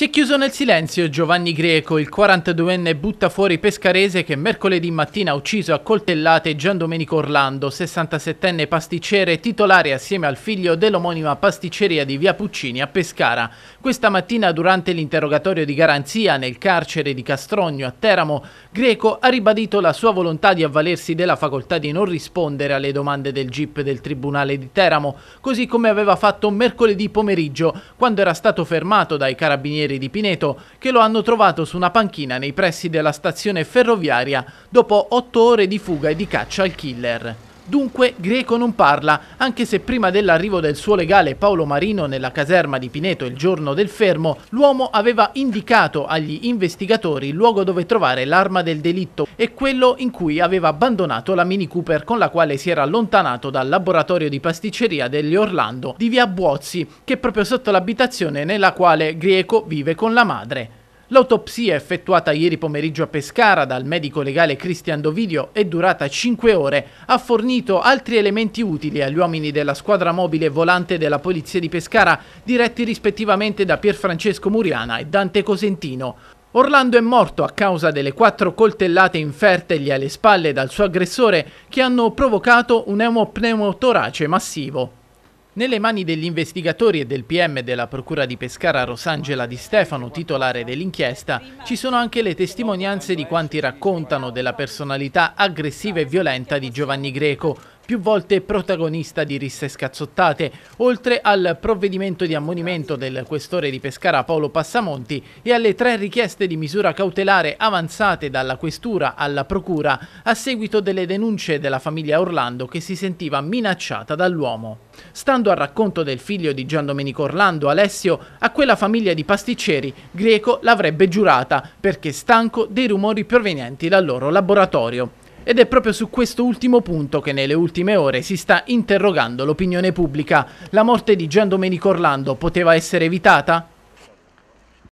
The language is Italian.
Si è chiuso nel silenzio Giovanni Greco, il 42enne buttafuori pescarese che mercoledì mattina ha ucciso a coltellate Gian Domenico Orlando, 67enne pasticcere titolare assieme al figlio dell'omonima pasticceria di Via Puccini a Pescara. Questa mattina durante l'interrogatorio di garanzia nel carcere di Castrogno a Teramo, Greco ha ribadito la sua volontà di avvalersi della facoltà di non rispondere alle domande del GIP del Tribunale di Teramo, così come aveva fatto mercoledì pomeriggio quando era stato fermato dai carabinieri Carabinieri di Pineto che lo hanno trovato su una panchina nei pressi della stazione ferroviaria dopo otto ore di fuga e di caccia al killer. Dunque Greco non parla, anche se prima dell'arrivo del suo legale Paolo Marino nella caserma di Pineto il giorno del fermo, l'uomo aveva indicato agli investigatori il luogo dove trovare l'arma del delitto e quello in cui aveva abbandonato la Mini Cooper con la quale si era allontanato dal laboratorio di pasticceria degli Orlando di via Buozzi, che è proprio sotto l'abitazione nella quale Greco vive con la madre. L'autopsia effettuata ieri pomeriggio a Pescara dal medico legale Cristian Dovidio è durata 5 ore ha fornito altri elementi utili agli uomini della squadra mobile volante della Polizia di Pescara diretti rispettivamente da Pierfrancesco Muriana e Dante Cosentino. Orlando è morto a causa delle quattro coltellate infertegli alle spalle dal suo aggressore che hanno provocato un emopneumotorace massivo. Nelle mani degli investigatori e del PM della Procura di Pescara Rosangela Di Stefano, titolare dell'inchiesta, ci sono anche le testimonianze di quanti raccontano della personalità aggressiva e violenta di Giovanni Greco, più volte protagonista di risse scazzottate, oltre al provvedimento di ammonimento del questore di Pescara Paolo Passamonti e alle tre richieste di misura cautelare avanzate dalla questura alla procura a seguito delle denunce della famiglia Orlando che si sentiva minacciata dall'uomo. Stando al racconto del figlio di Gian Domenico Orlando, Alessio, a quella famiglia di pasticceri Greco l'avrebbe giurata perché stanco dei rumori provenienti dal loro laboratorio. Ed è proprio su questo ultimo punto che nelle ultime ore si sta interrogando l'opinione pubblica. La morte di Gian Domenico Orlando poteva essere evitata?